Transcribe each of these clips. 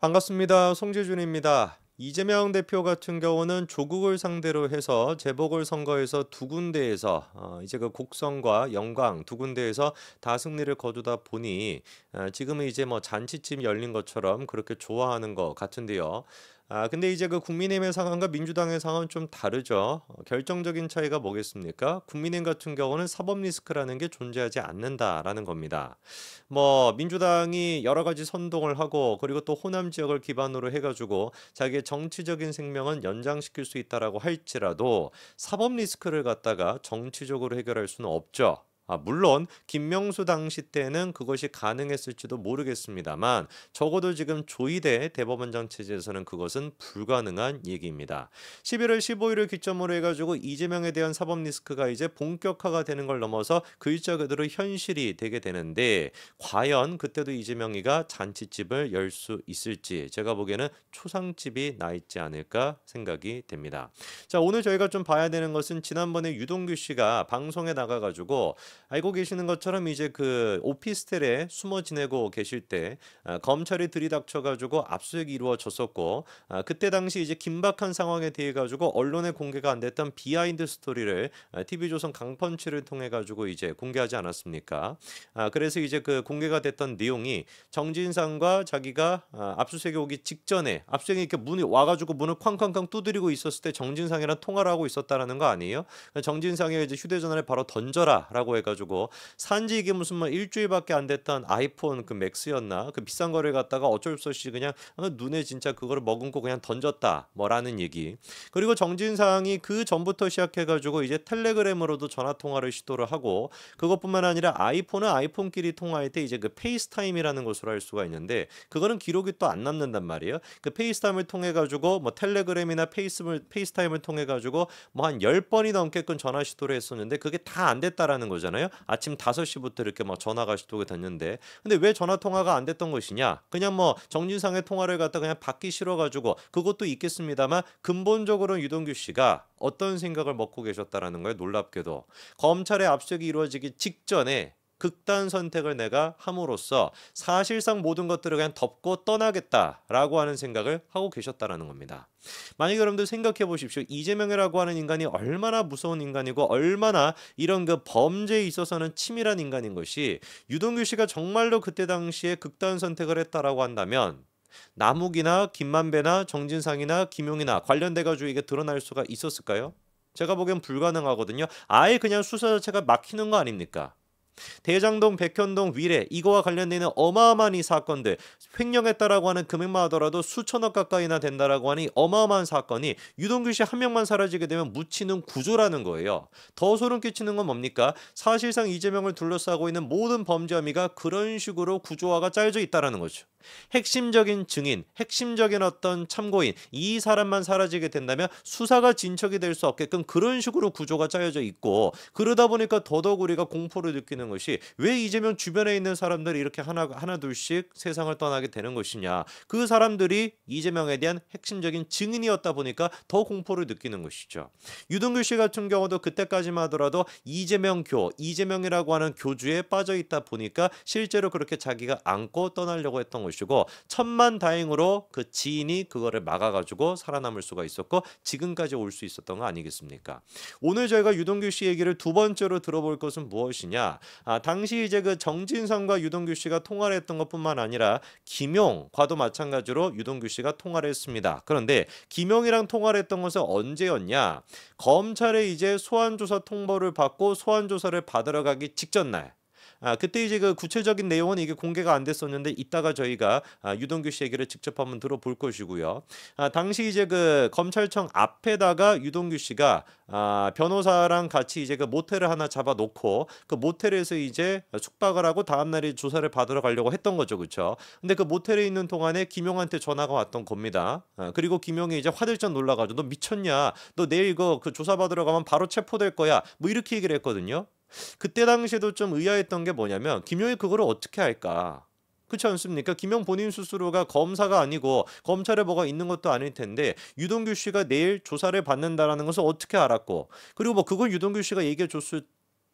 반갑습니다. 송재준입니다. 이재명 대표 같은 경우는 조국을 상대로 해서 재보궐 선거에서 두 군데에서 어, 이제 그 곡성과 영광 두 군데에서 다 승리를 거두다 보니 어, 지금은 이제 뭐 잔치집 열린 것처럼 그렇게 좋아하는 것 같은데요. 아, 근데 이제 그 국민의힘의 상황과 민주당의 상황은 좀 다르죠. 어, 결정적인 차이가 뭐겠습니까? 국민의힘 같은 경우는 사법 리스크라는 게 존재하지 않는다라는 겁니다. 뭐 민주당이 여러 가지 선동을 하고 그리고 또 호남 지역을 기반으로 해가지고 자기의 정치적인 생명은 연장시킬 수 있다라고 할지라도 사법 리스크를 갖다가 정치적으로 해결할 수는 없죠. 아, 물론 김명수 당시 때는 그것이 가능했을지도 모르겠습니다만 적어도 지금 조이대 대법원장 체제에서는 그것은 불가능한 얘기입니다. 11월 15일을 기점으로 해가지고 이재명에 대한 사법 리스크가 이제 본격화가 되는 걸 넘어서 글자 그 그대로 현실이 되게 되는데 과연 그때도 이재명이가 잔치집을 열 수 있을지 제가 보기에는 초상집이 나 있지 않을까 생각이 됩니다. 자 오늘 저희가 좀 봐야 되는 것은 지난번에 유동규 씨가 방송에 나가가지고 알고 계시는 것처럼 이제 그 오피스텔에 숨어 지내고 계실 때 아, 검찰이 들이닥쳐가지고 압수수색이 이루어졌었고 아, 그때 당시 이제 긴박한 상황에 대해 가지고 언론에 공개가 안 됐던 비하인드 스토리를 TV조선 아, 강펀치를 통해 가지고 이제 공개하지 않았습니까? 그래서 이제 그 공개가 됐던 내용이 정진상과 자기가 압수수색이 오기 직전에 압수수색이 이렇게 문이 와가지고 문을 쾅쾅쾅 두드리고 있었을 때 정진상이랑 통화를 하고 있었다라는 거 아니에요? 정진상이 이제 휴대전화를 바로 던져라라고 해가. 지고 갖다 주고 산지 이게 무슨 뭐 일주일밖에 안 됐던 아이폰 그 맥스였나 그 비싼 거를 갖다가 어쩔 수 없이 그냥 아, 눈에 진짜 그거를 머금고 그냥 던졌다 뭐라는 얘기 그리고 정진사항이그 전부터 시작해가지고 이제 텔레그램으로도 전화 통화를 시도를 하고 그것뿐만 아니라 아이폰은 아이폰끼리 통화할 때 이제 그 페이스타임이라는 것으로 할 수가 있는데 그거는 기록이 또 안 남는단 말이에요 그 페이스타임을 통해 가지고 뭐 텔레그램이나 페이스를 페이스타임을 통해 가지고 뭐한0번이 넘게끔 전화 시도를 했었는데 그게 다 안 됐다라는 거잖아요. 있잖아요. 아침 5시부터 이렇게 막 뭐 전화가 시도가 됐는데 근데 왜 전화 통화가 안 됐던 것이냐? 그냥 뭐 정진상의 통화를 갖다 그냥 받기 싫어 가지고 그것도 있겠습니다만 근본적으로 유동규 씨가 어떤 생각을 먹고 계셨다라는 거예요. 놀랍게도 검찰의 압수색이 이루어지기 직전에 극단 선택을 내가 함으로써 사실상 모든 것들을 그냥 덮고 떠나겠다라고 하는 생각을 하고 계셨다라는 겁니다. 만약 여러분들 생각해 보십시오. 이재명이라고 하는 인간이 얼마나 무서운 인간이고 얼마나 이런 그 범죄에 있어서는 치밀한 인간인 것이 유동규 씨가 정말로 그때 당시에 극단 선택을 했다라고 한다면 남욱이나 김만배나 정진상이나 김용이나 관련돼 가지고 이게 드러날 수가 있었을까요? 제가 보기엔 불가능하거든요. 아예 그냥 수사 자체가 막히는 거 아닙니까? 대장동, 백현동, 위례 이거와 관련되는 어마어마한 이 사건들 횡령했다라고 하는 금액만 하더라도 수천억 가까이나 된다라고 하니 어마어마한 사건이 유동규 씨 한 명만 사라지게 되면 묻히는 구조라는 거예요. 더 소름 끼치는 건 뭡니까? 사실상 이재명을 둘러싸고 있는 모든 범죄 혐의가 그런 식으로 구조화가 짜여져 있다라는 거죠. 핵심적인 증인, 핵심적인 어떤 참고인 이 사람만 사라지게 된다면 수사가 진척이 될 수 없게끔 그런 식으로 구조가 짜여져 있고 그러다 보니까 더더욱 우리가 공포를 느끼는 있다는 것이 왜 이재명 주변에 있는 사람들이 이렇게 하나 하나 둘씩 세상을 떠나게 되는 것이냐. 그 사람들이 이재명에 대한 핵심적인 증인이었다 보니까 더 공포를 느끼는 것이죠. 유동규 씨 같은 경우도 그때까지만 하더라도 이재명 교, 이재명이라고 하는 교주에 빠져 있다 보니까 실제로 그렇게 자기가 안고 떠나려고 했던 것이고 천만 다행으로 그 지인이 그거를 막아가지고 살아남을 수가 있었고 지금까지 올 수 있었던 거 아니겠습니까? 오늘 저희가 유동규 씨 얘기를 두 번째로 들어볼 것은 무엇이냐? 아, 당시 이제 그 정진선과 유동규 씨가 통화를 했던 것뿐만 아니라 김용과도 마찬가지로 유동규 씨가 통화를 했습니다. 그런데 김용이랑 통화를 했던 것은 언제였냐? 검찰의 이제 소환 조사 통보를 받고 소환 조사를 받으러 가기 직전 날. 아, 그때 이제 그 구체적인 내용은 이게 공개가 안 됐었는데 이따가 저희가 아, 유동규 씨 얘기를 직접 한번 들어볼 것이고요. 아, 당시 이제 그 검찰청 앞에다가 유동규 씨가 아, 변호사랑 같이 이제 그 모텔을 하나 잡아놓고 그 모텔에서 이제 숙박을 하고 다음 날에 조사를 받으러 가려고 했던 거죠, 그렇죠? 근데 그 모텔에 있는 동안에 김용한테 전화가 왔던 겁니다. 아, 그리고 김용이 이제 화들짝 놀라가지고 너 미쳤냐? 너 내일 이거 그 조사 받으러 가면 바로 체포될 거야. 뭐 이렇게 얘기를 했거든요. 그때 당시에도 좀 의아했던 게 뭐냐면 김용이 그거를 어떻게 할까? 그렇지 않습니까? 김용 본인 스스로가 검사가 아니고 검찰에 뭐가 있는 것도 아닐 텐데 유동규 씨가 내일 조사를 받는다라는 것을 어떻게 알았고 그리고 뭐 그걸 유동규 씨가 얘기해 줬을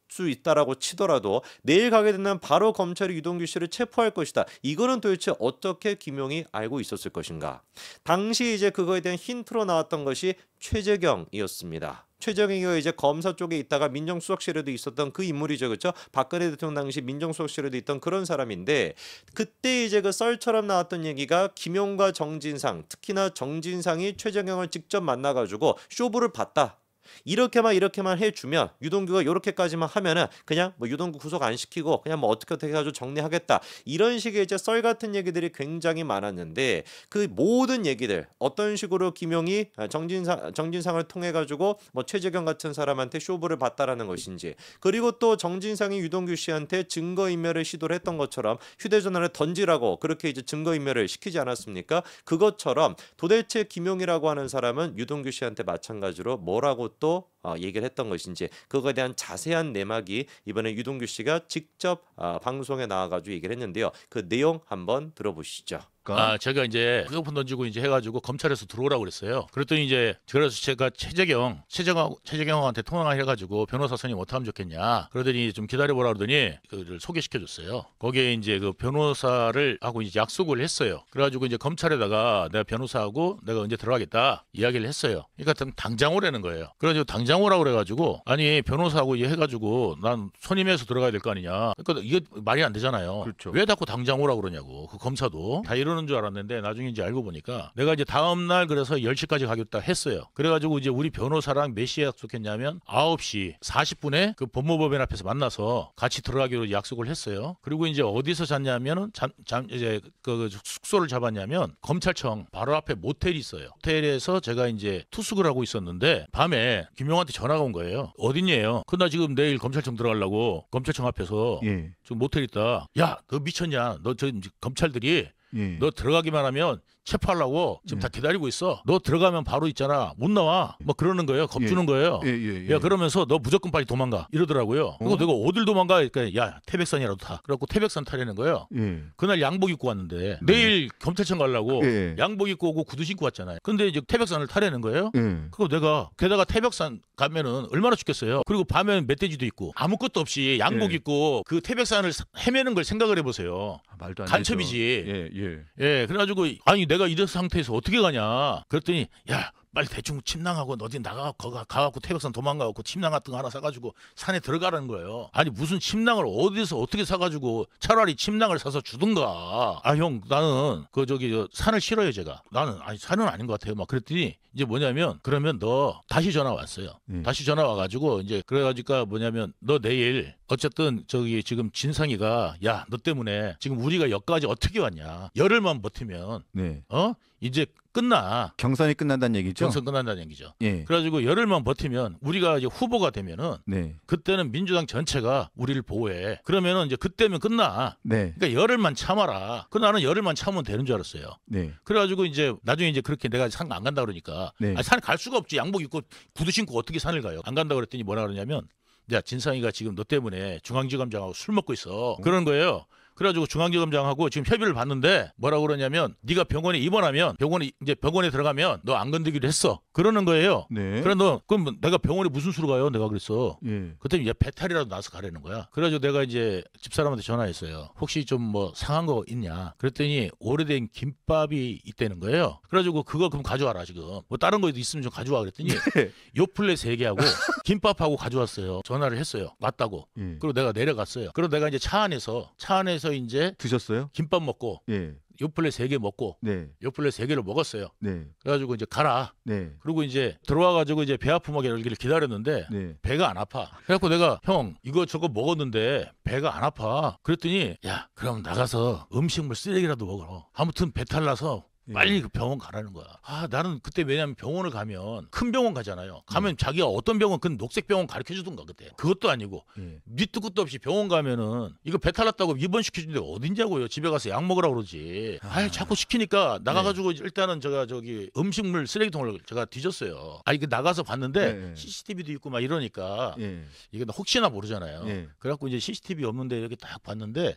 수 있다라고 치더라도 내일 가게 되면 바로 검찰이 유동규 씨를 체포할 것이다. 이거는 도대체 어떻게 김용이 알고 있었을 것인가? 당시 이제 그거에 대한 힌트로 나왔던 것이 최재경이었습니다. 최재경이 이제 검사 쪽에 있다가 민정수석실에도 있었던 그 인물이죠. 그렇죠? 박근혜 대통령 당시 민정수석실에도 있던 그런 사람인데 그때 이제 그 썰처럼 나왔던 얘기가 김용과 정진상 특히나 정진상이 최재경을 직접 만나가지고 쇼부를 봤다. 이렇게만 이렇게만 해주면 유동규가 이렇게까지만 하면은 그냥 뭐 유동규 구속 안 시키고 그냥 뭐 어떻게 어떻게 해가지고 정리하겠다 이런 식의 이제 썰 같은 얘기들이 굉장히 많았는데 그 모든 얘기들 어떤 식으로 김용이 아, 정진상 정진상을 통해 가지고 뭐 최재경 같은 사람한테 쇼부를 봤다라는 것인지 그리고 또 정진상이 유동규 씨한테 증거 인멸을 시도를 했던 것처럼 휴대전화를 던지라고 그렇게 이제 증거 인멸을 시키지 않았습니까? 그것처럼 도대체 김용이라고 하는 사람은 유동규 씨한테 마찬가지로 뭐라고 것도 어, 얘기를 했던 것인지 그거에 대한 자세한 내막이 이번에 유동규 씨가 직접 어, 방송에 나와가지고 얘기를 했는데요. 그 내용 한번 들어보시죠. 그 아, 제가 이제 휴대폰 던지고 이제 해가지고 검찰에서 들어오라고 그랬어요. 그랬더니 이제 그래서 제가 최재경, 최재경, 최재경한테 통화 해가지고 변호사 선임 어떻게 하면 좋겠냐. 그러더니 좀 기다려보라 그러더니 그를 소개시켜줬어요. 거기에 이제 그 변호사를 하고 이제 약속을 했어요. 그래가지고 이제 검찰에다가 내가 변호사하고 내가 언제 들어가겠다 이야기를 했어요. 그러니까 당장 오라는 거예요. 그래가지고 당장 양양호라고 그래가지고 아니 변호사하고 이제 해가지고 난손님에서 들어가야 될 거 아니냐. 그러니까 이게 말이 안 되잖아요. 그렇죠. 왜 자꾸 당장 오라고 그러냐고. 그 검사도 다 이러는 줄 알았는데 나중에 이제 알고 보니까 내가 이제 다음 날 그래서 10시까지 가겠다 했어요. 그래가지고 이제 우리 변호사랑 몇 시에 약속했냐면 9시 40분에 그 법무법인 앞에서 만나서 같이 들어가기로 약속을 했어요. 그리고 이제 어디서 잤냐면은 잠, 잠 이제 그 숙소를 잡았냐면 검찰청 바로 앞에 모텔이 있어요. 모텔에서 제가 이제 투숙을 하고 있었는데 밤에 김용환 저한테 전화가 온 거예요. 어딨냐요? 그나 지금 내일 검찰청 들어가려고 검찰청 앞에서 예. 지금 모텔 있다. 야, 너 미쳤냐? 너 저 검찰들이 예. 너 들어가기만 하면 체포하려고 지금 예. 다 기다리고 있어. 너 들어가면 바로 있잖아. 못 나와. 예. 뭐 그러는 거예요. 겁주는 예. 거예요. 예, 예, 예. 야 그러면서 너 무조건 빨리 도망가 이러더라고요. 어? 그리고 내가 어딜 도망가? 그러니까 야 태백산이라도 타. 그래갖고 태백산 타려는 거예요. 예. 그날 양복 입고 왔는데 네. 내일 경찰청 가려고 예. 양복 입고 오고 구두 신고 왔잖아요. 근데 이제 태백산을 타려는 거예요. 예. 그리고 내가 게다가 태백산 가면은 얼마나 죽겠어요. 그리고 밤에는 멧돼지도 있고 아무것도 없이 양복 예. 입고 그 태백산을 헤매는 걸 생각을 해보세요. 아, 말도 안 간첩이지. 예. 예. 예. 예. 그래가지고 아니 내가 이런 상태에서 어떻게 가냐. 그랬더니 야 빨리 대충 침낭하고 어디 나가 거가 가갖고 태백산 도망가갖고 침낭 같은 거 하나 사가지고 산에 들어가라는 거예요. 아니 무슨 침낭을 어디서 어떻게 사가지고 차라리 침낭을 사서 주든가. 아 형 나는 그 저기 저 산을 싫어요 제가. 나는 아니 산은 아닌 것 같아요. 막 그랬더니 이제 뭐냐면 그러면 너 다시 전화 왔어요. 음. 다시 전화 와가지고 이제 그래가지고 뭐냐면 너 내일 어쨌든 저기 지금 진상이가 야 너 때문에 지금 우리가 여기까지 어떻게 왔냐 열흘만 버티면 네. 어 이제 끝나. 경선이 끝난다는 얘기죠. 경선 끝난다는 얘기죠. 예. 그래가지고 열흘만 버티면 우리가 이제 후보가 되면은 네. 그때는 민주당 전체가 우리를 보호해. 그러면은 이제 그때면 끝나. 네. 그러니까 열흘만 참아라. 그 나는 열흘만 참으면 되는 줄 알았어요. 네. 그래가지고 이제 나중에 이제 그렇게 내가 산 안 간다 그러니까 네. 아니, 산갈 수가 없지. 양복 입고 구두 신고 어떻게 산을 가요? 안 간다 그랬더니 뭐라 그러냐면 야 진상이가 지금 너 때문에 중앙지검장하고 술 먹고 있어. 어. 그런 거예요. 그래가지고 중앙지검장하고 지금 협의를 봤는데 뭐라고 그러냐면 네가 병원에 입원하면 병원에 이제 병원에 들어가면 너 안 건드기로 했어 그러는 거예요. 네. 그래 너 그럼 내가 병원에 무슨 수로 가요? 내가 그랬어. 예. 그때 이제 배탈이라도 나서 가려는 거야. 그래가지고 내가 이제 집사람한테 전화했어요. 혹시 좀 뭐 상한 거 있냐? 그랬더니 오래된 김밥이 있다는 거예요. 그래가지고 그거 그럼 가져와라 지금. 뭐 다른 거 있으면 좀 가져와 그랬더니 네. 요플레 세 개하고 김밥하고 가져왔어요. 전화를 했어요. 맞다고 예. 그리고 내가 내려갔어요. 그리고 내가 이제 차 안에서 차 안에서 가서 이제 드셨어요? 김밥 먹고 예. 요플레 세개 먹고 네. 요플레 세 개를 먹었어요. 네. 그래가지고 이제 가라. 네. 그리고 이제 들어와가지고 이제 배 아프게 열기를 기다렸는데 네. 배가 안 아파. 그래갖고 내가 형 이거 저거 먹었는데 배가 안 아파. 그랬더니 야 그럼 나가서 음식물 쓰레기라도 먹어. 아무튼 배탈 나서 예. 빨리 그 병원 가라는 거야. 아 나는 그때 왜냐면 병원을 가면 큰 병원 가잖아요. 가면 예. 자기가 어떤 병원 그 녹색 병원 가르쳐 주던가 그때 그것도 아니고 예. 밑도 끝도 없이 병원 가면은 이거 배탈 났다고 입원 시켜주는데 어딘냐고요. 집에 가서 약 먹으라 고 그러지. 아, 아 자꾸 시키니까 나가가지고 예. 일단은 제가 저기 음식물 쓰레기통을 제가 뒤졌어요. 아 이게 나가서 봤는데 예. CCTV도 있고 막 이러니까 예. 이게 혹시나 모르잖아요. 예. 그래갖고 이제 CCTV 없는데 이렇게 딱 봤는데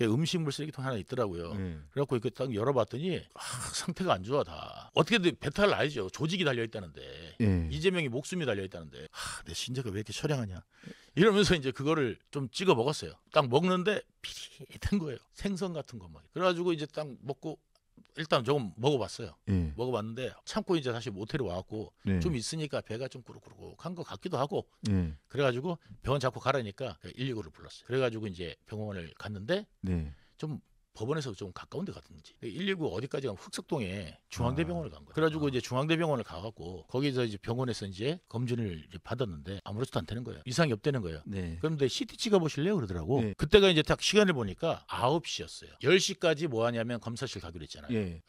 예. 음식물 쓰레기통 하나 있더라고요. 예. 그래갖고 이렇게 딱 열어봤더니 아, 상태가 안 좋아 다. 어떻게든 배탈 나야죠. 조직이 달려 있다는데 예. 이재명이 목숨이 달려 있다는데 하, 내 신작을 왜 이렇게 처량하냐 이러면서 이제 그거를 좀 찍어 먹었어요. 딱 먹는데 비릿한 거예요. 생선 같은 것만. 그래가지고 이제 딱 먹고 일단 조금 먹어봤어요. 예. 먹어봤는데 참고 이제 다시 모텔에 와갖고 예. 좀 있으니까 배가 좀 꾸룩꾸룩한 것 같기도 하고 예. 그래가지고 병원 잡고 가라니까 119를 그러니까 불렀어요. 그래가지고 이제 병원을 갔는데 네. 좀 법원에서 좀 가까운 데 갔든지 119 어디까지 가면 흑석동에 중앙대병원을 아. 간 거야. 그래가지고 이제 중앙대병원을 가갖고 거기서 이제 병원에서 이제 검진을 이제 받았는데 아무렇지도 않다는 거예요. 이상이 없다는 거예요. 네. 그런데 CT 찍어보실래요? 그러더라고. 네. 그때가 이제 딱 시간을 보니까 9시였어요. 10시까지 뭐 하냐면 검사실 가기로 했잖아요. 네.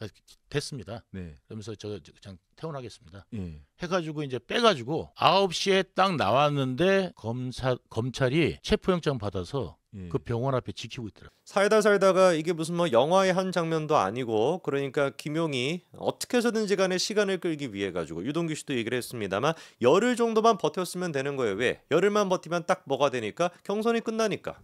됐습니다. 네. 그러면서 저 그냥 퇴원하겠습니다. 예. 해가지고 이제 빼가지고 아홉 시에딱 나왔는데 검사 검찰이 체포영장 받아서 예. 그 병원 앞에 지키고 있더라고요. 살다 살다가 이게 무슨 뭐 영화의 한 장면도 아니고 그러니까 김용이 어떻게 해서든지 간에 시간을 끌기 위해 가지고 유동규 씨도 얘기를 했습니다만 열흘 정도만 버텼으면 되는 거예요. 왜? 열흘만 버티면 딱 뭐가 되니까 경선이 끝나니까.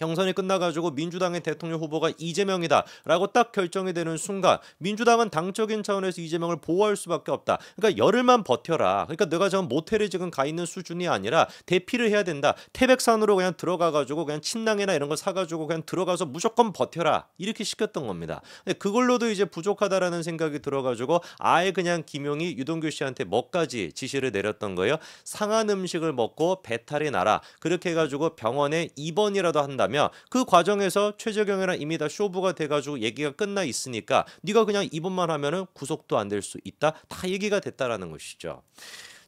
경선이 끝나가지고 민주당의 대통령 후보가 이재명이다라고 딱 결정이 되는 순간 민주당은 당적인 차원에서 이재명을 보호할 수밖에 없다. 그러니까 열흘만 버텨라. 그러니까 내가 지금 모텔에 지금 가 있는 수준이 아니라 대피를 해야 된다. 태백산으로 그냥 들어가가지고 그냥 침낭이나 이런 걸 사가지고 그냥 들어가서 무조건 버텨라 이렇게 시켰던 겁니다. 그걸로도 이제 부족하다라는 생각이 들어가지고 아예 그냥 김용이 유동규 씨한테 뭐까지 지시를 내렸던 거예요. 상한 음식을 먹고 배탈이 나라 그렇게 해가지고 병원에 입원이라도 한다. 했다면 그 과정에서 최재경이랑 이미 다 쇼부가 돼가지고 얘기가 끝나 있으니까 네가 그냥 입원만 하면은 구속도 안 될 수 있다 다 얘기가 됐다라는 것이죠.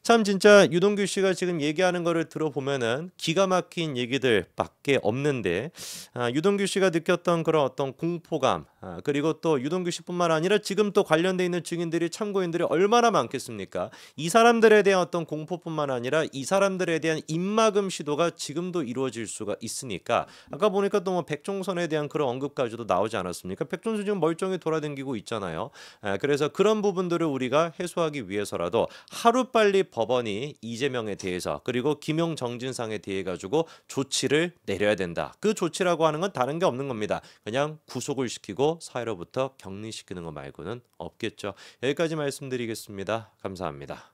참 진짜 유동규 씨가 지금 얘기하는 거를 들어보면은 기가 막힌 얘기들밖에 없는데 아, 유동규 씨가 느꼈던 그런 어떤 공포감 아, 그리고 또 유동규씨뿐만 아니라 지금 또 관련돼 있는 증인들이 참고인들이 얼마나 많겠습니까? 이 사람들에 대한 어떤 공포뿐만 아니라 이 사람들에 대한 입막음 시도가 지금도 이루어질 수가 있으니까 아까 보니까 또 뭐 백종선에 대한 그런 언급까지도 나오지 않았습니까? 백종선 지금 멀쩡히 돌아댕기고 있잖아요. 아, 그래서 그런 부분들을 우리가 해소하기 위해서라도 하루 빨리 법원이 이재명에 대해서 그리고 김용 정진상에 대해 가지고 조치를 내려야 된다. 그 조치라고 하는 건 다른 게 없는 겁니다. 그냥 구속을 시키고 사회로부터 격리시키는 것 말고는 없겠죠. 여기까지 말씀드리겠습니다. 감사합니다.